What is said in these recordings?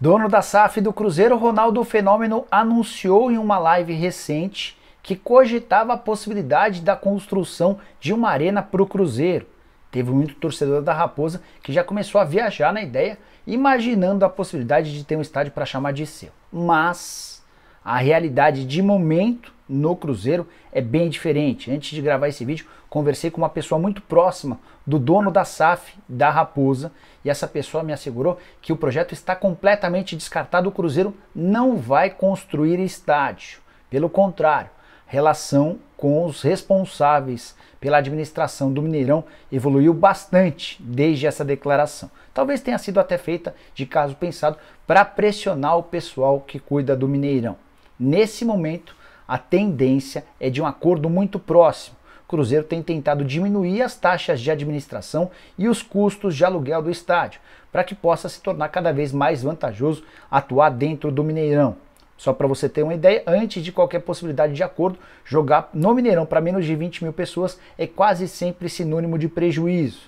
Dono da SAF do Cruzeiro, Ronaldo Fenômeno anunciou em uma live recente que cogitava a possibilidade da construção de uma arena para o Cruzeiro. Teve muito torcedor da Raposa que já começou a viajar na ideia, imaginando a possibilidade de ter um estádio para chamar de seu. Mas a realidade de momento no Cruzeiro é bem diferente. Antes de gravar esse vídeo, conversei com uma pessoa muito próxima do dono da SAF, da Raposa, e essa pessoa me assegurou que o projeto está completamente descartado. O Cruzeiro não vai construir estádio. Pelo contrário, relação com os responsáveis pela administração do Mineirão evoluiu bastante desde essa declaração. Talvez tenha sido até feita de caso pensado para pressionar o pessoal que cuida do Mineirão. Nesse momento, a tendência é de um acordo muito próximo. Cruzeiro tem tentado diminuir as taxas de administração e os custos de aluguel do estádio, para que possa se tornar cada vez mais vantajoso atuar dentro do Mineirão. Só para você ter uma ideia, antes de qualquer possibilidade de acordo, jogar no Mineirão para menos de 20 mil pessoas é quase sempre sinônimo de prejuízo.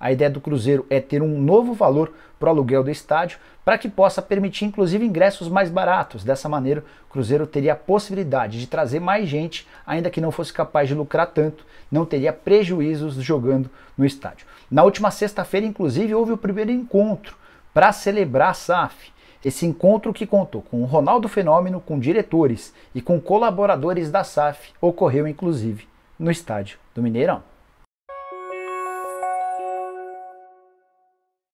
A ideia do Cruzeiro é ter um novo valor para o aluguel do estádio, para que possa permitir inclusive ingressos mais baratos. Dessa maneira, o Cruzeiro teria a possibilidade de trazer mais gente, ainda que não fosse capaz de lucrar tanto, não teria prejuízos jogando no estádio. Na última sexta-feira, inclusive, houve o primeiro encontro para celebrar a SAF. Esse encontro que contou com o Ronaldo Fenômeno, com diretores e com colaboradores da SAF ocorreu inclusive no estádio do Mineirão.